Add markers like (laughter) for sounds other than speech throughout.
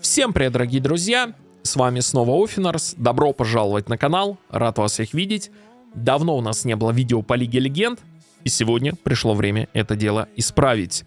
Всем привет, дорогие друзья! С вами снова Офинерс. Добро пожаловать на канал. Рад вас всех видеть. Давно у нас не было видео по Лиге Легенд. И сегодня пришло время это дело исправить.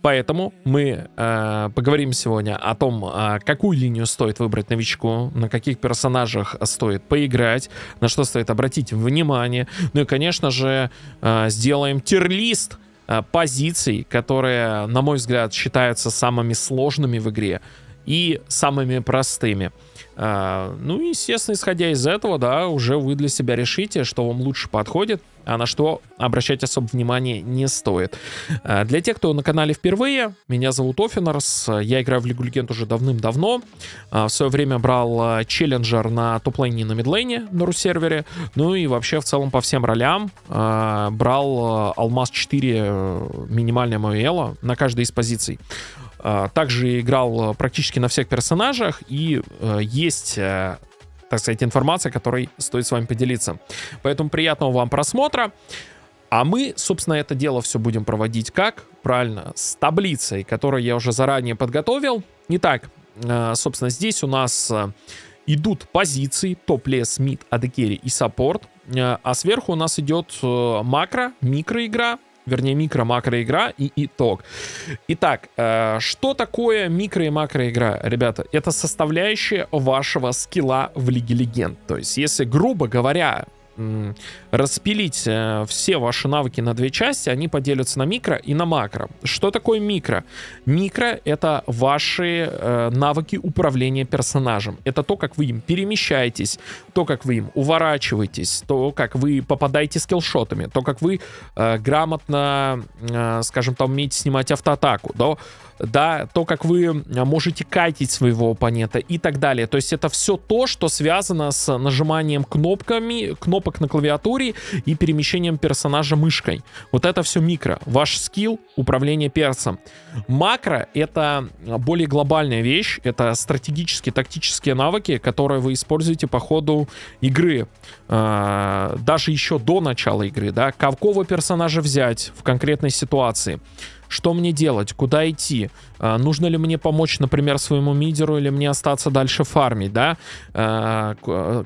Поэтому мы э, поговорим сегодня о том, э, какую линию стоит выбрать новичку, на каких персонажах стоит поиграть, на что стоит обратить внимание. Ну и, конечно же, э, сделаем тирлист э, позиций, которые, на мой взгляд, считаются самыми сложными в игре и самыми простыми. А, ну, естественно, исходя из этого, да, уже вы для себя решите, что вам лучше подходит, а на что обращать особо внимание не стоит. А, для тех, кто на канале впервые, меня зовут Офинерс, я играю в Лигу Легенд уже давным-давно. А, в свое время брал челленджер на топ-лейне и на мидлейне на ру-сервере, ну и вообще в целом по всем ролям брал Алмаз 4 э, минимальное моё эло на каждой из позиций. А, также играл э, практически на всех персонажах, и э, есть э, так сказать, информация, которой стоит с вами поделиться. Поэтому приятного вам просмотра. А мы, собственно, это дело все будем проводить как? Правильно, с таблицей, которую я уже заранее подготовил. Итак, собственно, здесь у нас идут позиции топ-лес, мид, адекери и саппорт. А сверху у нас идет макро, микроигра, вернее микро-макро игра и итог. Итак, э, что такое микро и макро игра, ребята? Это составляющая вашего скилла в Лиге Легенд. То есть, если грубо говоря, распилить э, все ваши навыки на две части, они поделятся на микро и на макро. Что такое микро? Микро — это ваши э, навыки управления персонажем. Это то, как вы им перемещаетесь, то, как вы им уворачиваетесь, то, как вы попадаете скиллшотами, то, как вы э, грамотно, э, скажем, там умеете снимать автоатаку, да, да, то, как вы э, можете катить своего оппонента и так далее. То есть это все то, что связано с нажиманием кнопками, кноп кнопок на клавиатуре и перемещением персонажа мышкой. Вот это все микро. Ваш скилл управление персом. Макро — это более глобальная вещь. Это стратегические, тактические навыки, которые вы используете по ходу игры. А, даже еще до начала игры, да. Какого персонажа взять в конкретной ситуации? Что мне делать? Куда идти? А, нужно ли мне помочь, например, своему мидеру или мне остаться дальше фармить, да, а,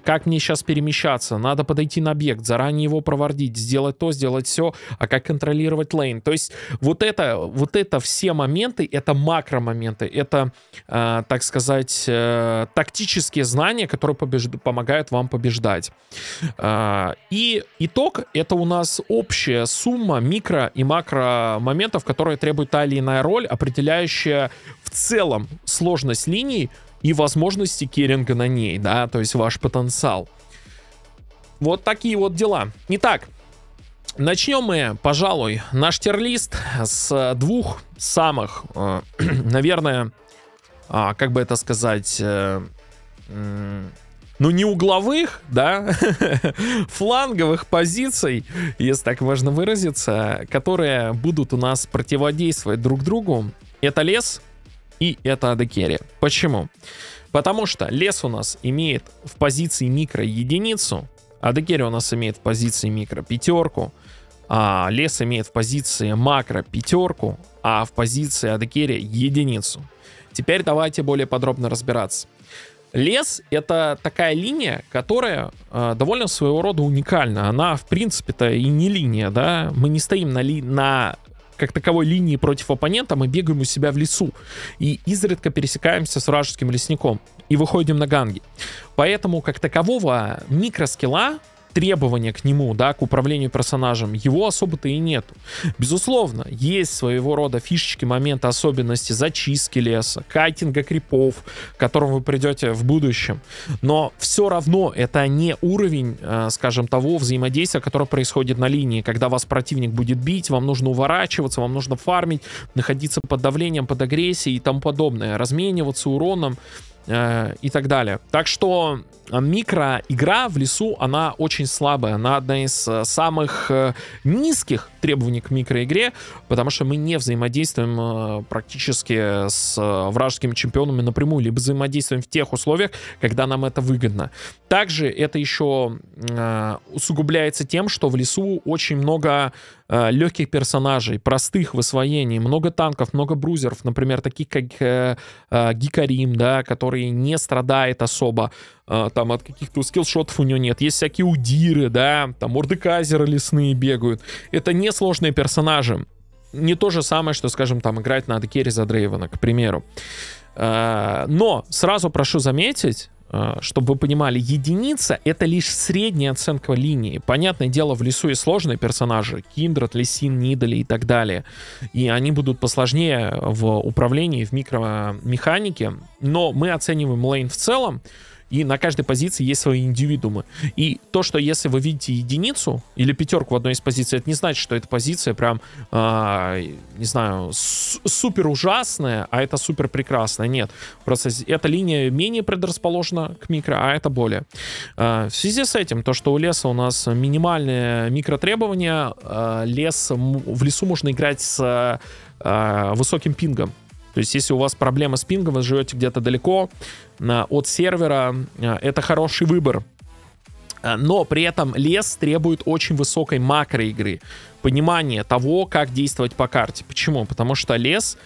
как мне сейчас перемещаться, надо подойти на объект, заранее его провардить, сделать то, сделать все, а как контролировать лейн, то есть вот это, вот это все моменты, это макро моменты, это, а, так сказать, э, тактические знания, которые побеж... помогают вам побеждать. И итог — это у нас общая сумма микро и макро моментов, которые требует та или иная роль, определяющая учитывающая в целом сложность линий и возможности керинга на ней, да, то есть ваш потенциал. Вот такие вот дела. Итак, Начнем мы, пожалуй, наш терлист с двух самых, э, (clears throat) наверное, э, как бы это сказать, э, ну не угловых, да, (laughs) фланговых позиций, если так можно выразиться, которые будут у нас противодействовать друг другу это лес и это адекерия. Почему? Потому что лес у нас имеет в позиции микро единицу, адекерия у нас имеет в позиции микро пятерку, а лес имеет в позиции макро пятерку, а в позиции адекерия единицу. Теперь давайте более подробно разбираться. Лес — это такая линия, которая э, довольно своего рода уникальна. Она, в принципе-то, и не линия, да? Мы не стоим на, ли, на как таковой линии против оппонента, мы бегаем у себя в лесу и изредка пересекаемся с вражеским лесником и выходим на ганги. Поэтому как такового микроскилла требования к нему, да, к управлению персонажем, его особо-то и нету. Безусловно, есть своего рода фишечки, моменты, особенности зачистки леса, кайтинга крипов, к которым вы придете в будущем. Но все равно это не уровень, э, скажем, того взаимодействия, которое происходит на линии, когда вас противник будет бить, вам нужно уворачиваться, вам нужно фармить, находиться под давлением, под агрессией и тому подобное, размениваться уроном э, и так далее. Так что э, микроигра в лесу, она очень слабая, она одна из э, самых э, низких требований к микроигре, потому что мы не взаимодействуем э, практически с э, вражескими чемпионами напрямую, либо взаимодействуем в тех условиях, когда нам это выгодно. Также это еще э, усугубляется тем, что в лесу очень много легких персонажей, простых в освоении, много танков, много брузеров, например, таких как Гикарим, да, который не страдает особо, а, там от каких-то скиллшотов у него нет. Есть всякие удиры, да, там мордеказеры лесные бегают. Это несложные персонажи. Не то же самое, что, скажем, там играть на Адекере за Дрейвена, к примеру. А, но сразу прошу заметить, а, чтобы вы понимали, единица — это лишь средняя оценка линии. Понятное дело, в лесу есть сложные персонажи — Киндрат, Лесин, Нидали и так далее. И они будут посложнее в управлении, в микромеханике. Но мы оцениваем лейн в целом. И на каждой позиции есть свои индивидуумы. И то, что если вы видите единицу или пятерку в одной из позиций, это не значит, что эта позиция прям, э, не знаю, супер ужасная, а это супер прекрасная. Нет, просто эта линия менее предрасположена к микро, а это более. Э, в связи с этим, то, что у леса у нас минимальные микротребования, э, лес, в лесу можно играть с высоким пингом. То есть, если у вас проблема с пингом, вы живете где-то далеко э, от сервера, э, это хороший выбор. Э, но при этом лес требует очень высокой макроигры, понимания того, как действовать по карте. Почему? Потому что лес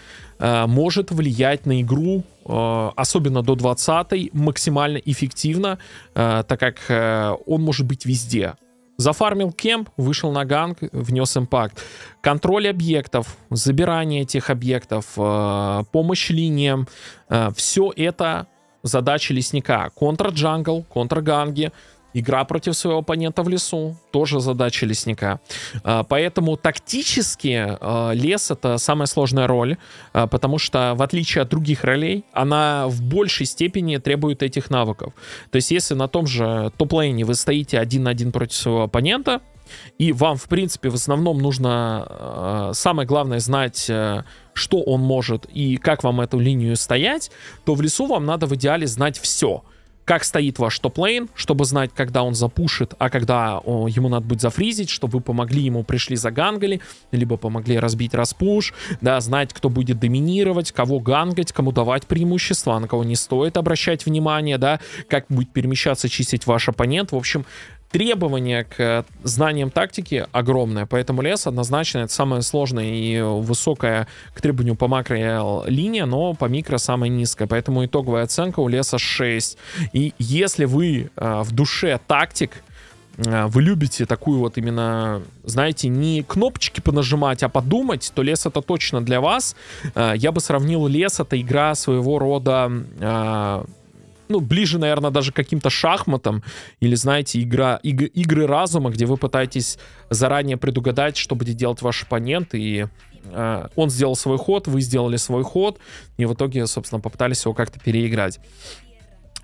может влиять на игру, особенно до 20 максимально эффективно, так как он может быть везде. Зафармил кемп, вышел на ганг, внес импакт. Контроль объектов, забирание этих объектов, э, помощь линиям. Э, все это задачи лесника. Контр-джангл, контр-ганги. Игра против своего оппонента в лесу тоже задача лесника. А, поэтому тактически а, лес это самая сложная роль, а, потому что в отличие от других ролей, она в большей степени требует этих навыков. То есть если на том же топ-лейне вы стоите один на один против своего оппонента, и вам, в принципе, в основном нужно самое главное знать, э, что он может и как вам эту линию стоять, то в лесу вам надо в идеале знать все как стоит ваш топ-лейн, чтобы знать, когда он запушит, а когда о, ему надо будет зафризить, чтобы вы помогли ему, пришли за гангали, либо помогли разбить распуш, да, знать, кто будет доминировать, кого гангать, кому давать преимущество, на кого не стоит обращать внимание, да, как будет перемещаться, чистить ваш оппонент. В общем, требование к э, знаниям тактики огромное, поэтому лес однозначно это самая сложная и высокая к требованию по макро линия, но по микро самая низкая, поэтому итоговая оценка у леса 6. И если вы э, в душе тактик, э, вы любите такую вот именно, знаете, не кнопочки понажимать, а подумать, то лес это точно для вас. Э, я бы сравнил лес, это игра своего рода ну, ближе, наверное, даже к каким-то шахматам, или, знаете, игра, иг, игры разума, где вы пытаетесь заранее предугадать, что будет делать ваш оппонент, и э, он сделал свой ход, вы сделали свой ход, и в итоге, собственно, попытались его как-то переиграть.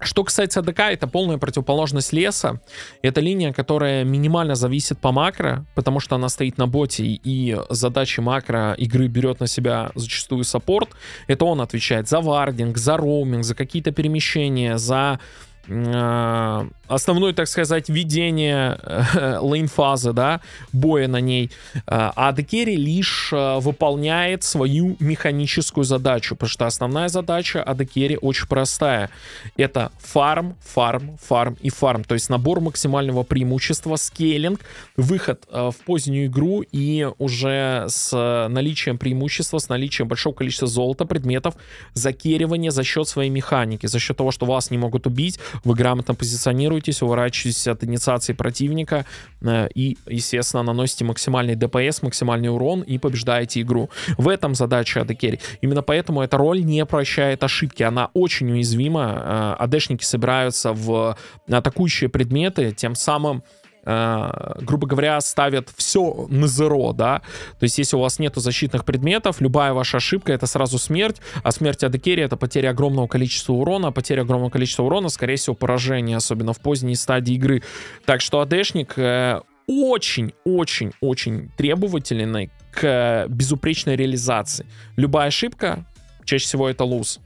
Что касается АДК, это полная противоположность леса. Это линия, которая минимально зависит по макро, потому что она стоит на боте, и задачи макро игры берет на себя зачастую саппорт. Это он отвечает за вардинг, за роуминг, за какие-то перемещения, за э, основное, так сказать, введение э, лейн-фазы, да, боя на ней, э, а Адекери лишь э, выполняет свою механическую задачу, потому что основная задача Адекери очень простая. Это фарм, фарм, фарм и фарм, то есть набор максимального преимущества, скейлинг, выход в позднюю игру и уже с наличием преимущества, с наличием большого количества золота, предметов, закеривание за счет своей механики, за счет того, что вас не могут убить, вы грамотно позиционируете маскируетесь, уворачивайтесь от инициации противника э, и, естественно, наносите максимальный ДПС, максимальный урон и побеждаете игру. В этом задача Адекерри. Именно поэтому эта роль не прощает ошибки. Она очень уязвима. Э, АДшники собираются в атакующие предметы, тем самым Э, грубо говоря, ставят все на зеро, да. То есть, если у вас нету защитных предметов, любая ваша ошибка это сразу смерть, а смерть Адекери это потеря огромного количества урона, а потеря огромного количества урона, скорее всего, поражение, особенно в поздней стадии игры. Так что АДшник э, очень-очень-очень требовательный к безупречной реализации. Любая ошибка Чаще всего это луз.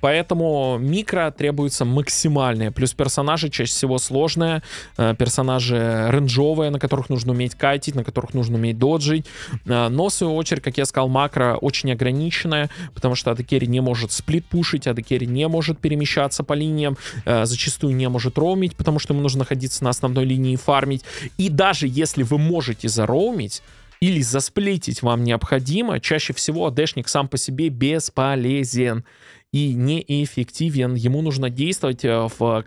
Поэтому микро требуется максимальное. Плюс персонажи чаще всего сложные. Э, персонажи рейнджовые, на которых нужно уметь кайтить, на которых нужно уметь доджить. Э, но, в свою очередь, как я сказал, макро очень ограниченное, потому что Адекери не может сплит-пушить, Адекери не может перемещаться по линиям, э, зачастую не может роумить, потому что ему нужно находиться на основной линии и фармить. И даже если вы можете зароумить, или засплитить вам необходимо, чаще всего АДшник сам по себе бесполезен и неэффективен. Ему нужно действовать э, в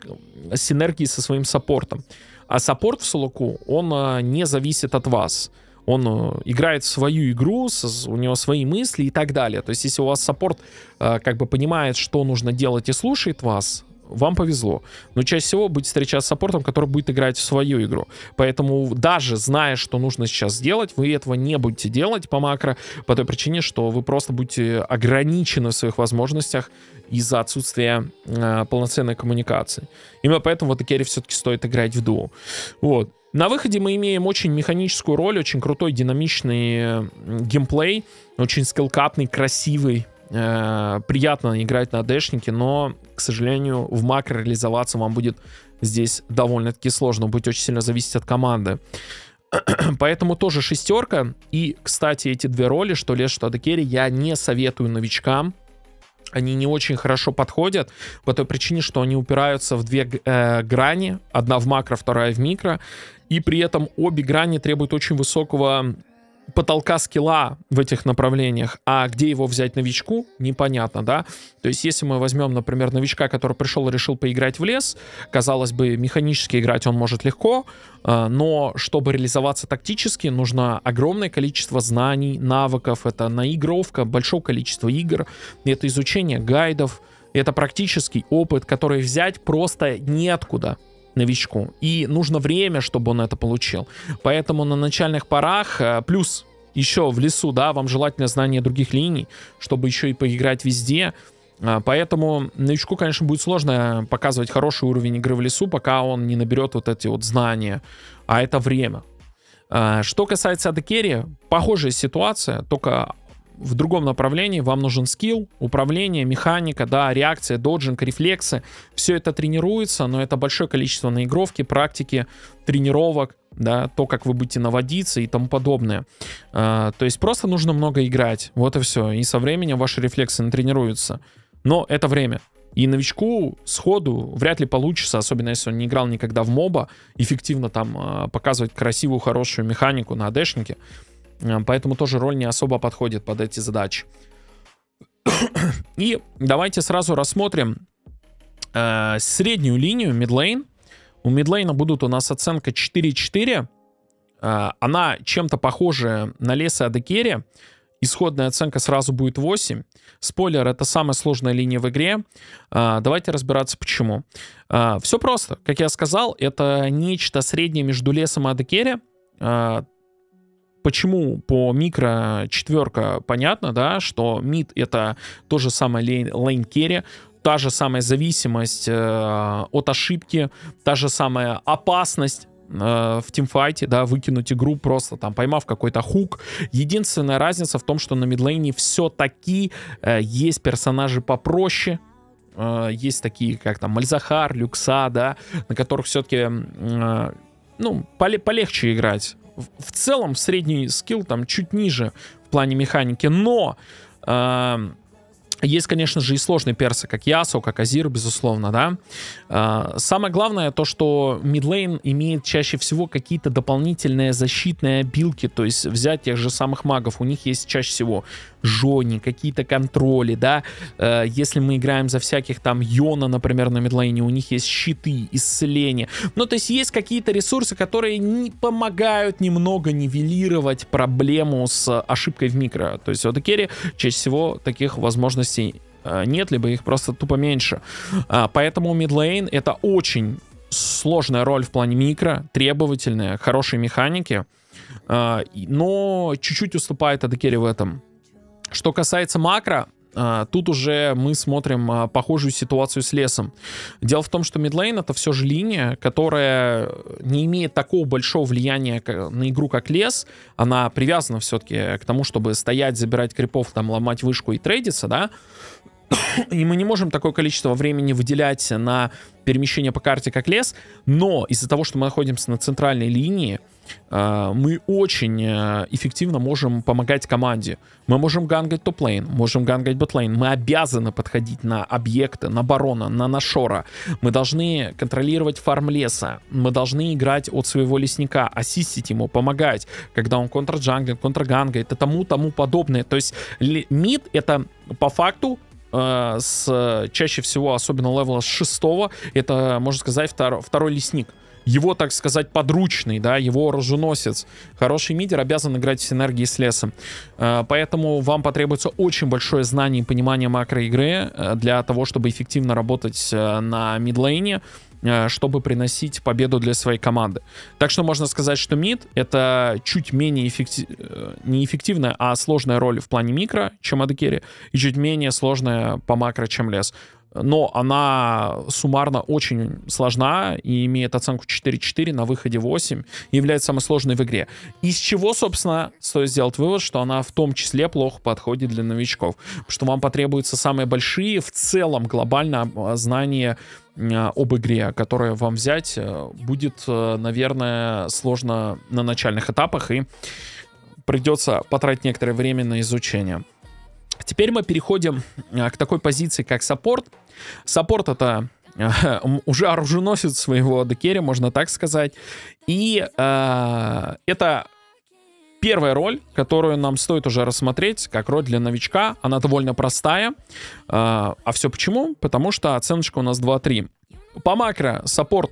э, синергии со своим саппортом. А саппорт в Сулуку, он э, не зависит от вас. Он играет свою игру, у него свои мысли и так далее. То есть, если у вас саппорт как бы понимает, что нужно делать и слушает вас, вам повезло. Но чаще всего будет встречаться с саппортом, который будет играть в свою игру. Поэтому даже зная, что нужно сейчас сделать, вы этого не будете делать по макро, по той причине, что вы просто будете ограничены в своих возможностях из-за отсутствия э, полноценной коммуникации. Именно поэтому вот и керри все-таки стоит играть в дуо. Вот. На выходе мы имеем очень механическую роль, очень крутой, динамичный э, геймплей, очень скиллкапный, красивый, э, приятно играть на дэшнике, но, к сожалению, в макро реализоваться вам будет здесь довольно-таки сложно, будет очень сильно зависеть от команды. (clears throat) Поэтому тоже шестерка. И, кстати, эти две роли, что лес, что адекери, я не советую новичкам. Они не очень хорошо подходят по той причине, что они упираются в две э, грани. Одна в макро, вторая в микро. И при этом обе грани требуют очень высокого потолка скилла в этих направлениях, а где его взять новичку, непонятно, да. То есть, если мы возьмем, например, новичка, который пришел и решил поиграть в лес, казалось бы, механически играть он может легко, э, но чтобы реализоваться тактически, нужно огромное количество знаний, навыков, это наигровка, большое количество игр, это изучение гайдов, это практический опыт, который взять просто неоткуда новичку. И нужно время, чтобы он это получил. Поэтому на начальных порах, э, плюс еще в лесу, да, вам желательно знание других линий, чтобы еще и поиграть везде. Э, поэтому новичку, конечно, будет сложно э, показывать хороший уровень игры в лесу, пока он не наберет вот эти вот знания. А это время. Что касается Адекерри, похожая ситуация, только в другом направлении, вам нужен скилл, управление, механика, да, реакция, доджинг, рефлексы. Все это тренируется, но это большое количество наигровки, практики, тренировок, да, то, как вы будете наводиться и тому подобное. А, то есть просто нужно много играть, вот и все. И со временем ваши рефлексы натренируются. Но это время. И новичку сходу вряд ли получится, особенно если он не играл никогда в моба, эффективно там э, показывать красивую, хорошую механику на АДшнике. Э, поэтому тоже роль не особо подходит под эти задачи. И давайте сразу рассмотрим э, среднюю линию мидлейн. У мидлейна будут у нас оценка 4-4. Э, она чем-то похожа на леса Адекере. Исходная оценка сразу будет 8. Спойлер, это самая сложная линия в игре. Э, давайте разбираться почему. Э, все просто. Как я сказал, это нечто среднее между лесом и Адекере. Uh, почему по микро четверка понятно, да, что мид это то же самое лейн, лейн керри, та же самая зависимость э, от ошибки, та же самая опасность э, в тимфайте, да, выкинуть игру просто там, поймав какой-то хук. Единственная разница в том, что на мидлейне все-таки э, есть персонажи попроще, э, есть такие, как там, Мальзахар, Люкса, да, на которых все-таки, э, ну, поле полегче играть в целом средний скилл там чуть ниже в плане механики, но э, есть, конечно же, и сложные персы, как Ясо, как Азир, безусловно, да. А, самое главное то, что мидлейн имеет чаще всего какие-то дополнительные защитные обилки, то есть взять тех же самых магов, у них есть чаще всего жони, какие-то контроли, да. Э, если мы играем за всяких там Йона, например, на мидлейне, у них есть щиты, исцеление. Ну, то есть есть какие-то ресурсы, которые не помогают немного нивелировать проблему с ошибкой в микро. То есть в Адекере чаще всего таких возможностей опасностей э, нет, либо их просто тупо меньше. А, поэтому мидлейн это очень сложная роль в плане микро, требовательная, хорошие механики, а, но чуть-чуть уступает Адекере в этом. Что касается макро, а, тут уже мы смотрим а, похожую ситуацию с лесом. Дело в том, что мидлейн это все же линия, которая не имеет такого большого влияния на игру, как лес. Она привязана все-таки к тому, чтобы стоять, забирать крипов, там, ломать вышку и трейдиться, да? и мы не можем такое количество времени выделять на перемещение по карте, как лес, но из-за того, что мы находимся на центральной линии, а, мы очень э, эффективно можем помогать команде. Мы можем гангать топ-лейн, можем гангать бэтлейн. Мы обязаны подходить на объекты, на барона, на нашора. Мы должны контролировать фарм леса. Мы должны играть от своего лесника, ассистить ему, помогать, когда он контрджанглит, контргангает и тому, тому подобное. То есть мид это по факту э, с э, чаще всего, особенно левела с шестого, это, можно сказать, втор, второй лесник его, так сказать, подручный, да, его оруженосец. Хороший мидер обязан играть в синергии с лесом. Э, поэтому вам потребуется очень большое знание и понимание макроигры э, для того, чтобы эффективно работать э, на мидлейне, чтобы приносить победу для своей команды. Так что можно сказать, что мид — это чуть менее эффектив... не а сложная роль в плане микро, чем адекерри, и чуть менее сложная по макро, чем лес но она суммарно очень сложна и имеет оценку 4-4, на выходе 8, является самой сложной в игре. Из чего, собственно, стоит сделать вывод, что она в том числе плохо подходит для новичков, что вам потребуются самые большие в целом глобально а, знания а, об игре, которое вам взять, э, будет, э, наверное, сложно на начальных этапах и придется потратить некоторое время на изучение. Теперь мы переходим э, к такой позиции, как саппорт. Саппорт это э, уже оруженосец своего декеря, можно так сказать. И э, это первая роль, которую нам стоит уже рассмотреть, как роль для новичка. Она довольно простая. Э, а все почему? Потому что оценочка у нас 2-3. По макро саппорт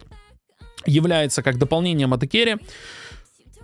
является как дополнением от э,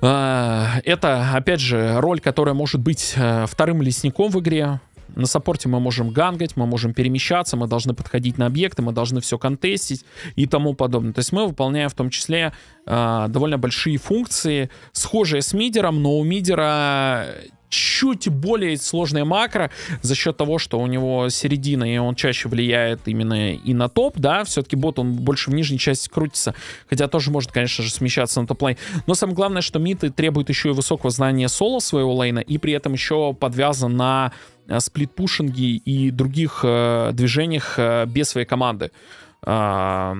Это, опять же, роль, которая может быть вторым лесником в игре. На саппорте мы можем гангать, мы можем перемещаться, мы должны подходить на объекты, мы должны все контестить и тому подобное. То есть мы выполняем в том числе э, довольно большие функции, схожие с мидером, но у мидера чуть более сложная макро за счет того, что у него середина, и он чаще влияет именно и на топ, да, все-таки бот, он больше в нижней части крутится, хотя тоже может, конечно же, смещаться на топ-лайн. Но самое главное, что миты требуют еще и высокого знания соло своего лейна, и при этом еще подвязан на э, сплит-пушинге и других э, движениях э, без своей команды. А,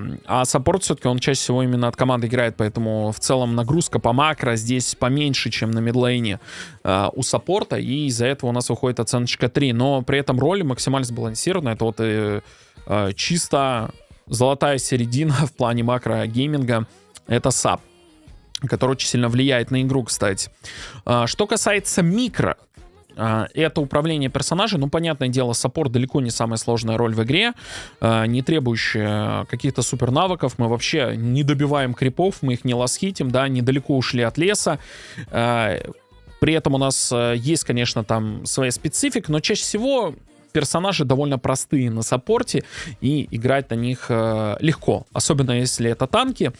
саппорт все-таки он чаще всего именно от команды играет, поэтому в целом нагрузка по макро здесь поменьше, чем на мидлейне а, у саппорта, и из-за этого у нас выходит оценочка 3. Но при этом роль максимально сбалансирована, это вот э, э, чисто золотая середина (laughs) в плане макро гейминга, это сап который очень сильно влияет на игру, кстати. А, что касается микро, а, это управление персонажей. Ну, понятное дело, саппорт далеко не самая сложная роль в игре, а, не требующая каких-то супер навыков. Мы вообще не добиваем крипов, мы их не лосхитим, да, недалеко ушли от леса. А, при этом у нас есть, конечно, там своя специфика, но чаще всего персонажи довольно простые на саппорте, и играть на них легко. Особенно если это танки.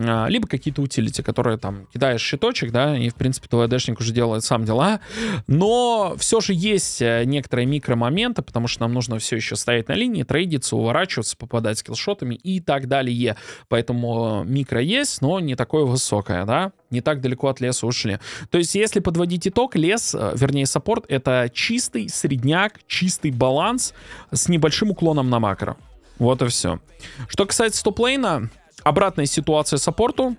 А, либо какие-то утилити, которые там кидаешь щиточек, да, и, в принципе, твой АДшник уже делает сам дела. Но все же есть э, некоторые микромоменты, потому что нам нужно все еще стоять на линии, трейдиться, уворачиваться, попадать скиллшотами и так далее. Поэтому э, микро есть, но не такое высокое, да, не так далеко от леса ушли. То есть, если подводить итог, лес, э, вернее, саппорт, это чистый средняк, чистый баланс с небольшим уклоном на макро. Вот и все. Что касается топлейна, Обратная ситуация саппорту.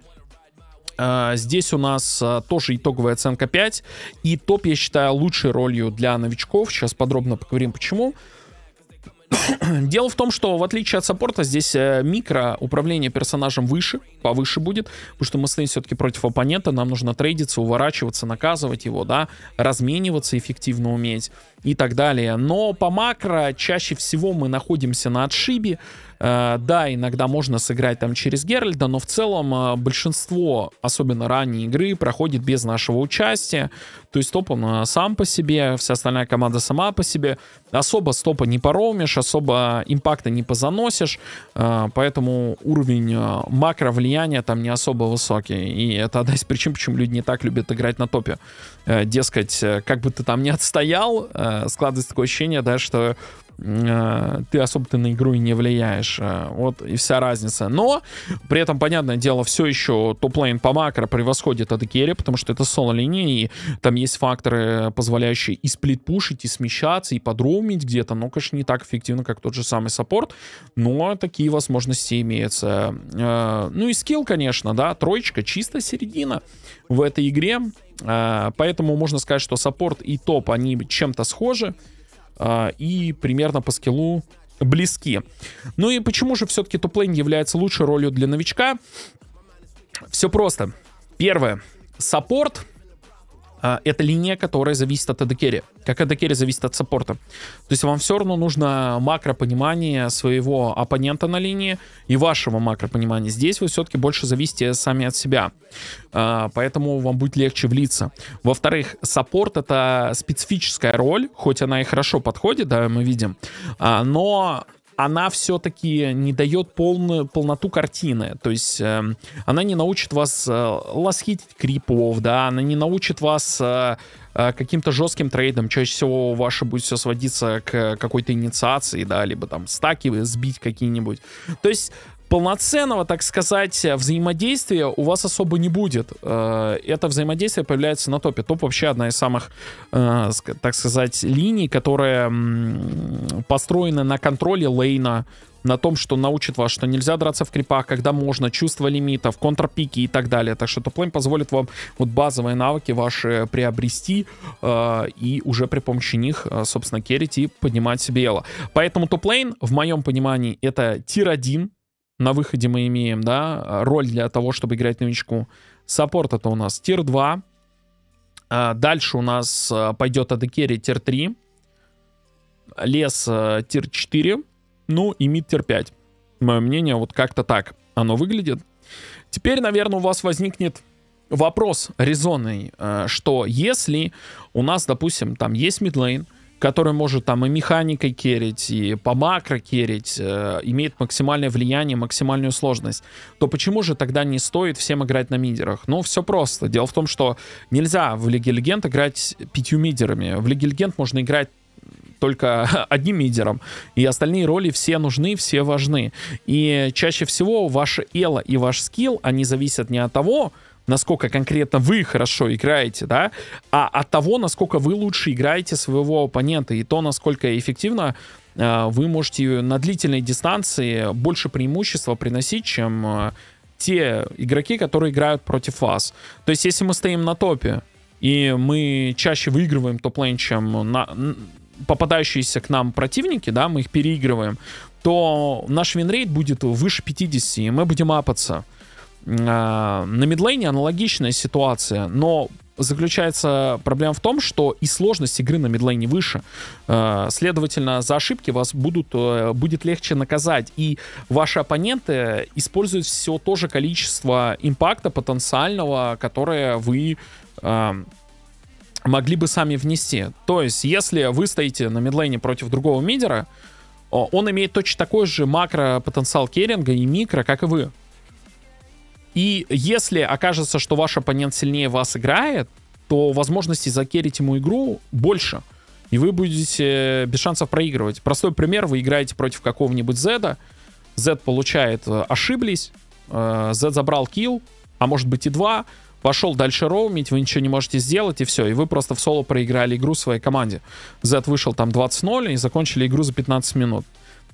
А, здесь у нас а, тоже итоговая оценка 5. И топ, я считаю, лучшей ролью для новичков. Сейчас подробно поговорим, почему. (coughs) Дело в том, что в отличие от саппорта, здесь э, микро управление персонажем выше, повыше будет, потому что мы стоим все-таки против оппонента, нам нужно трейдиться, уворачиваться, наказывать его, да, размениваться эффективно уметь и так далее. Но по макро чаще всего мы находимся на отшибе, Э, да, иногда можно сыграть там через Геральда, но в целом э, большинство, особенно ранней игры, проходит без нашего участия. То есть топ он э, сам по себе, вся остальная команда сама по себе. Особо стопа не поромишь, особо импакта не позаносишь, поэтому уровень макро влияния там не особо высокий. И это одна из причин, почему люди не так любят играть на топе. Дескать, как бы ты там не отстоял, складывается такое ощущение, да, что Э, ты особо-то на игру и не влияешь. Э, вот и вся разница. Но при этом, понятное дело, все еще топ-лейн по макро превосходит от керри, потому что это соло-линия, и там есть факторы, позволяющие и сплит-пушить, и смещаться, и подроумить где-то, но, конечно, не так эффективно, как тот же самый саппорт, но такие возможности имеются. Э, ну и скилл, конечно, да, троечка, чисто середина в этой игре, поэтому можно сказать, что саппорт и топ, они чем-то схожи, а, и примерно по скиллу близки. Ну и почему же все-таки топлейн является лучшей ролью для новичка? Все просто. Первое. Саппорт — а, это линия, которая зависит от адекери. Как адекери зависит от саппорта. То есть вам все равно нужно макропонимание своего оппонента на линии и вашего макропонимания. Здесь вы все-таки больше зависите сами от себя. А, поэтому вам будет легче влиться. Во-вторых, саппорт это специфическая роль, хоть она и хорошо подходит, да, мы видим, а, но она все-таки не дает полную, полноту картины. То есть э, она не научит вас э, лосхитить крипов, да, она не научит вас э, э каким-то жестким трейдом. Чаще всего ваше будет все сводиться к какой-то инициации, да, либо там стаки сбить какие-нибудь. То есть полноценного, так сказать, взаимодействия у вас особо не будет. Э, это взаимодействие появляется на топе. Топ вообще одна из самых, э, так сказать, линий, которая построена на контроле лейна, на том, что научит вас, что нельзя драться в крипах, когда можно, чувство лимитов, контрпики и так далее. Так что топлейн позволит вам вот базовые навыки ваши приобрести э, и уже при помощи них, э, собственно, керить и поднимать себе эло. Поэтому топлейн, в моем понимании, это тир 1, на выходе мы имеем, да, роль для того, чтобы играть новичку. Саппорт это у нас тир 2. А, дальше у нас а, пойдет Адекерри тир 3. Лес а, тир 4. Ну и мид тир 5. Мое мнение, вот как-то так оно выглядит. Теперь, наверное, у вас возникнет вопрос резонный, что если у нас, допустим, там есть мидлейн, который может там и механикой керить, и по макро керить, э, имеет максимальное влияние, максимальную сложность, то почему же тогда не стоит всем играть на мидерах? Ну, все просто. Дело в том, что нельзя в Лиге Легенд играть пятью мидерами. В Лиге Легенд можно играть только (laughs) одним мидером. И остальные роли все нужны, все важны. И чаще всего ваше эло и ваш скилл, они зависят не от того, насколько конкретно вы хорошо играете, да, а от того, насколько вы лучше играете своего оппонента и то, насколько эффективно э, вы можете на длительной дистанции больше преимущества приносить, чем э, те игроки, которые играют против вас. То есть, если мы стоим на топе, и мы чаще выигрываем топ-лейн, чем на, попадающиеся к нам противники, да, мы их переигрываем, то наш винрейт будет выше 50, и мы будем апаться. А, на мидлейне аналогичная ситуация, но заключается проблема в том, что и сложность игры на мидлейне выше. А, следовательно, за ошибки вас будут, э, будет легче наказать. И ваши оппоненты используют все то же количество импакта потенциального, которое вы а, могли бы сами внести. То есть, если вы стоите на мидлейне против другого мидера, он имеет точно такой же макро потенциал Керинга и микро, как и вы. И если окажется, что ваш оппонент сильнее вас играет, то возможности закерить ему игру больше. И вы будете э, без шансов проигрывать. Простой пример, вы играете против какого-нибудь Зеда, Зед получает э, «ошиблись», э, Зед забрал килл, а может быть и два, пошел дальше роумить, вы ничего не можете сделать, и все. И вы просто в соло проиграли игру своей команде. Зед вышел там 20-0 и закончили игру за 15 минут.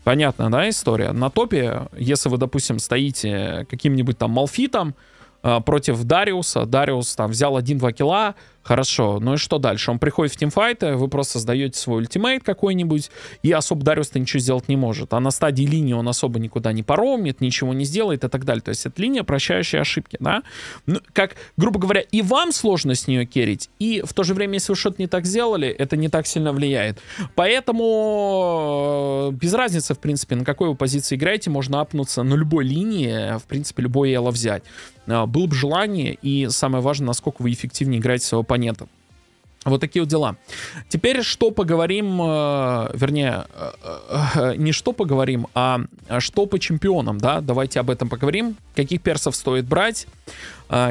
Понятно, да, история? На топе, если вы, допустим, стоите каким-нибудь там Малфитом э, против Дариуса, Дариус там взял 1-2 килла, хорошо, ну и что дальше? Он приходит в тимфайты, вы просто сдаете свой ультимейт какой-нибудь, и особо Дариус-то ничего сделать не может. А на стадии линии он особо никуда не поромит, ничего не сделает и так далее. То есть это линия, прощающая ошибки, да? Ну, как, грубо говоря, и вам сложно с нее керить, и в то же время, если вы что-то не так сделали, это не так сильно влияет. Поэтому Э, без разницы, в принципе, на какой вы позиции играете, можно апнуться на любой линии, в принципе, любое эло взять. Э, было бы желание, и самое важное, насколько вы эффективнее играете своего оппонента. Вот такие вот дела. Теперь что поговорим, э, вернее, не что поговорим, а, а что по чемпионам, да, давайте об этом поговорим. Каких персов стоит брать?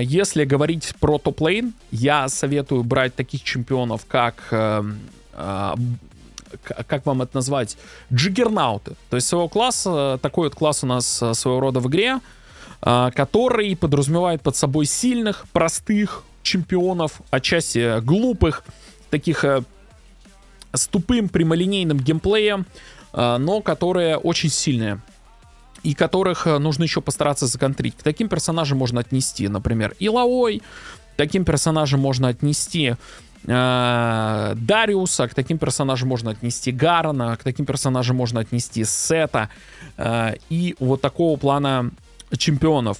если говорить про топ-лейн, я советую брать таких чемпионов, как как вам это назвать, джиггернауты. То есть своего класса, такой вот класс у нас э, своего рода в игре, э, который подразумевает под собой сильных, простых чемпионов, отчасти глупых, таких э, с тупым прямолинейным геймплеем, но которые очень сильные и которых нужно еще постараться законтрить. К таким персонажам можно отнести, например, Илаой, таким персонажам можно отнести э, Дариуса, к таким персонажам можно отнести Гарана, к таким персонажам можно отнести Сета э, и вот такого плана чемпионов.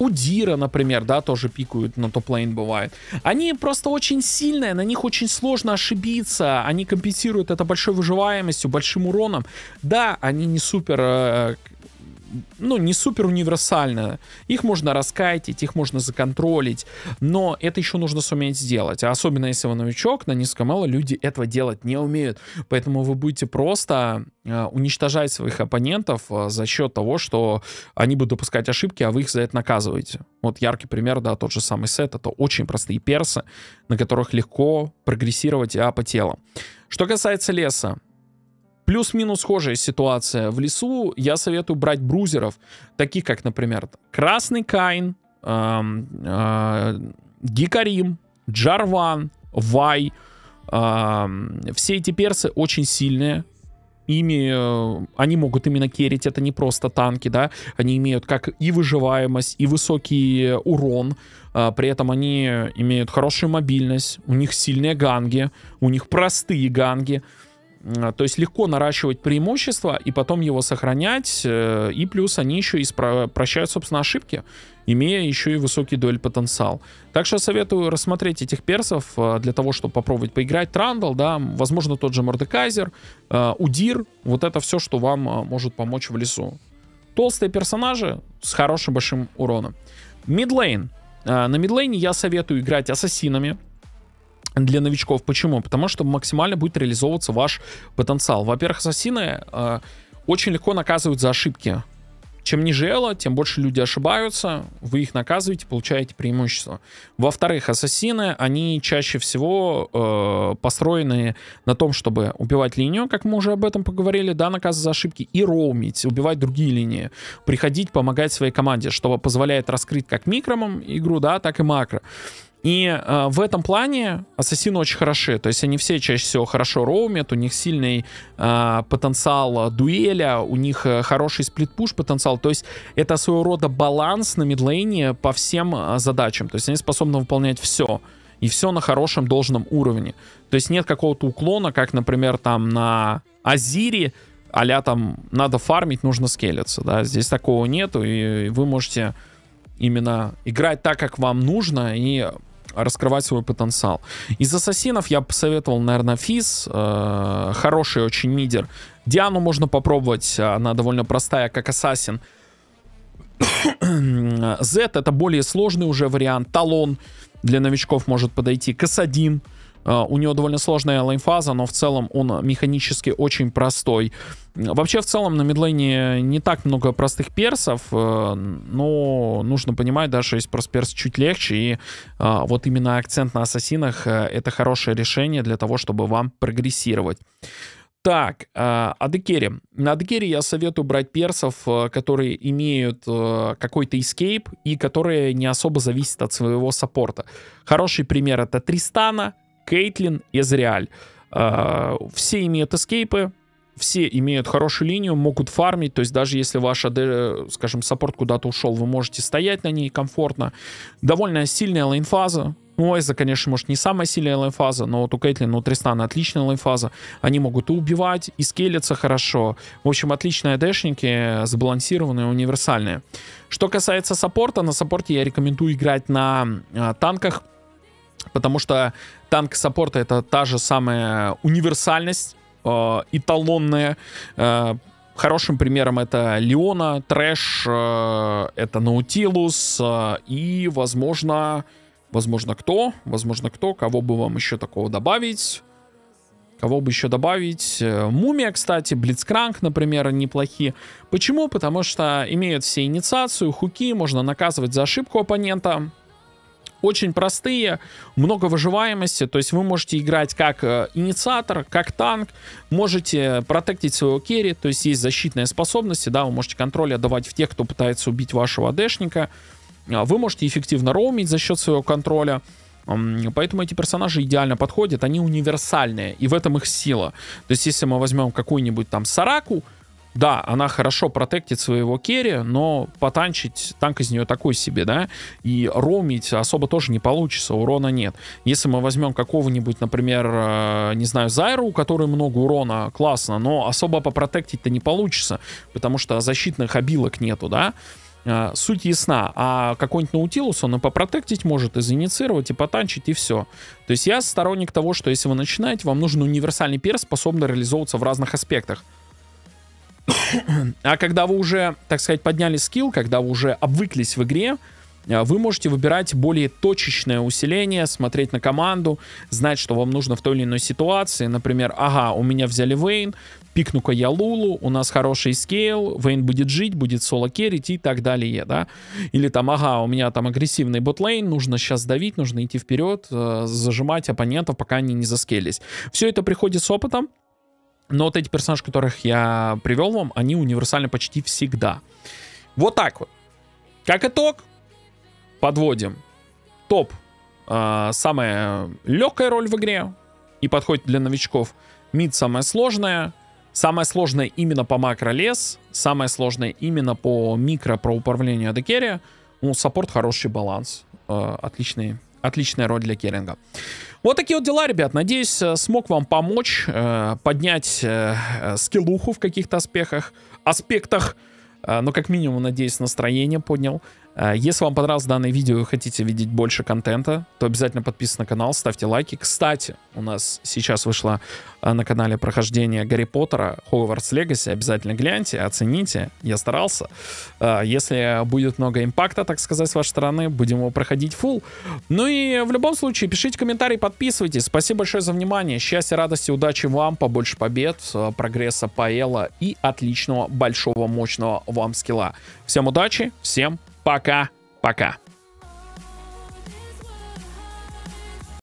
У Дира, например, да, тоже пикают на топ-лейн бывает. Они просто очень сильные, на них очень сложно ошибиться. Они компенсируют это большой выживаемостью, большим уроном. Да, они не супер э, ну, не супер универсально. Их можно раскайтить, их можно законтролить, но это еще нужно суметь сделать. А особенно если вы новичок, на низком элло люди этого делать не умеют. Поэтому вы будете просто э, уничтожать своих оппонентов э, за счет того, что они будут допускать ошибки, а вы их за это наказываете. Вот яркий пример, да, тот же самый сет, это очень простые персы, на которых легко прогрессировать а по телам. Что касается леса, Плюс-минус схожая ситуация. В лесу я советую брать брузеров, таких как, например, Красный Кайн, эм, Дикарим, а, Джарван, Вай. все эти персы очень сильные. Ими, э, они могут именно керить, это не просто танки, да, они имеют как и выживаемость, и высокий урон, а, при этом они имеют хорошую мобильность, у них сильные ганги, у них простые ганги, Э, то есть легко наращивать преимущество и потом его сохранять. Э, и плюс они еще и спро- прощают, собственно, ошибки, имея еще и высокий дуэль потенциал. Так что советую рассмотреть этих персов э, для того, чтобы попробовать поиграть. Трандал, да, возможно, тот же Мордекайзер, Удир. Вот это все, что вам может помочь в лесу. Толстые персонажи с хорошим большим уроном. Мидлейн. На мидлейне я советую играть ассасинами для новичков. Почему? Потому что максимально будет реализовываться ваш потенциал. Во-первых, ассасины э, очень легко наказывают за ошибки. Чем ниже Элла, тем больше люди ошибаются, вы их наказываете, получаете преимущество. Во-вторых, ассасины, они чаще всего э, построены на том, чтобы убивать линию, как мы уже об этом поговорили, да, наказ за ошибки, и роумить, убивать другие линии, приходить, помогать своей команде, что позволяет раскрыть как микромом игру, да, так и макро. И э, в этом плане ассасины очень хороши. То есть они все чаще всего хорошо роумят, у них сильный э, потенциал дуэля, у них э, хороший сплит-пуш потенциал. То есть это своего рода баланс на мидлейне по всем э, задачам. То есть они способны выполнять все. И все на хорошем должном уровне. То есть нет какого-то уклона, как, например, там на Азире, а там надо фармить, нужно скелиться. Да? Здесь такого нету, и вы можете именно играть так, как вам нужно, и раскрывать свой потенциал. Из ассасинов я посоветовал, наверное, Физ. Э, хороший очень мидер. Диану можно попробовать, она довольно простая, как ассасин. Z э, это более сложный уже вариант. Талон для новичков может подойти. Касадин. А, у него довольно сложная лайнфаза, но в целом он механически очень простой. Вообще, в целом, на мидлейне не так много простых персов, э, но нужно понимать, да, что есть просто перс чуть легче, и а, вот именно акцент на ассасинах э, — это хорошее решение для того, чтобы вам прогрессировать. Так, э, Адекери. На Адекере я советую брать персов, которые имеют какой-то эскейп и которые не особо зависят от своего саппорта. Хороший пример это Тристана, Кейтлин из Эзриаль. А, все имеют эскейпы, все имеют хорошую линию, могут фармить, то есть даже если ваш, скажем, саппорт куда-то ушел, вы можете стоять на ней комфортно. Довольно сильная лейнфаза, ну, Айза, конечно, может, не самая сильная лайфаза, но вот у Кейтлин ну, у Тристана отличная лайфаза. Они могут и убивать, и скелиться хорошо. В общем, отличные дэшники, сбалансированные, универсальные. Что касается саппорта, на саппорте я рекомендую играть на а, танках – потому что танк саппорта это та же самая универсальность, э, эталонная. Э, хорошим примером это Леона, Трэш, э, это Наутилус э, и, возможно, возможно кто, возможно кто, кого бы вам еще такого добавить. Кого бы еще добавить? Э, Мумия, кстати, Блицкранк, например, неплохие. Почему? Потому что имеют все инициацию, хуки, можно наказывать за ошибку оппонента очень простые, много выживаемости, то есть вы можете играть как э, инициатор, как танк, можете протектить своего керри, то есть есть защитные способности, да, вы можете контроль отдавать в тех, кто пытается убить вашего дэшника, а, вы можете эффективно роумить за счет своего контроля, Поэтому эти персонажи идеально подходят, они универсальные, и в этом их сила. То есть, если мы возьмем какую-нибудь там Сараку, да, она хорошо протектит своего керри, но потанчить танк из нее такой себе, да, и роумить особо тоже не получится, урона нет. Если мы возьмем какого-нибудь, например, э, не знаю, Зайру, у которой много урона, классно, но особо попротектить-то не получится, потому что защитных обилок нету, да, э, суть ясна. А какой-нибудь Наутилус, он и попротектить может, и заинициировать, и потанчить, и все. То есть я сторонник того, что если вы начинаете, вам нужен универсальный пер, способный реализовываться в разных аспектах а когда вы уже, так сказать, подняли скилл, когда вы уже обвыклись в игре, э, вы можете выбирать более точечное усиление, смотреть на команду, знать, что вам нужно в той или иной ситуации. Например, ага, у меня взяли Вейн, пикну-ка я Лулу, у нас хороший скейл, Вейн будет жить, будет соло керить и так далее, да. Или там, ага, у меня там агрессивный ботлейн, нужно сейчас давить, нужно идти вперед, э, зажимать оппонентов, пока они не заскелились. Все это приходит с опытом, но вот эти персонажи, которых я привел вам, они универсальны почти всегда. Вот так вот. Как итог, подводим. Топ. Э, самая легкая роль в игре и подходит для новичков. Мид самая сложная. Самая сложная именно по макро лес. Самая сложная именно по микро про управление адекерия. Ну, саппорт хороший баланс. Э, отличный отличная роль для Керинга. Вот такие вот дела, ребят. Надеюсь, э, смог вам помочь э, поднять э, э скиллуху в каких-то аспектах. аспектах э, ну, как минимум, надеюсь, настроение поднял. Э, если вам понравилось данное видео и хотите видеть больше контента, то обязательно подписывайтесь на канал, ставьте лайки. Кстати, у нас сейчас вышло э, на канале прохождение Гарри Поттера, Хогвартс Легаси. Обязательно гляньте, оцените. Я старался. Э, если будет много импакта, так сказать, с вашей стороны, будем его проходить фул. Ну и в любом случае, пишите комментарии, подписывайтесь. Спасибо большое за внимание. Счастья, радости, удачи вам, побольше побед, прогресса, паэла и отличного, большого, мощного вам скилла. Всем удачи, всем пока. Пока-пока.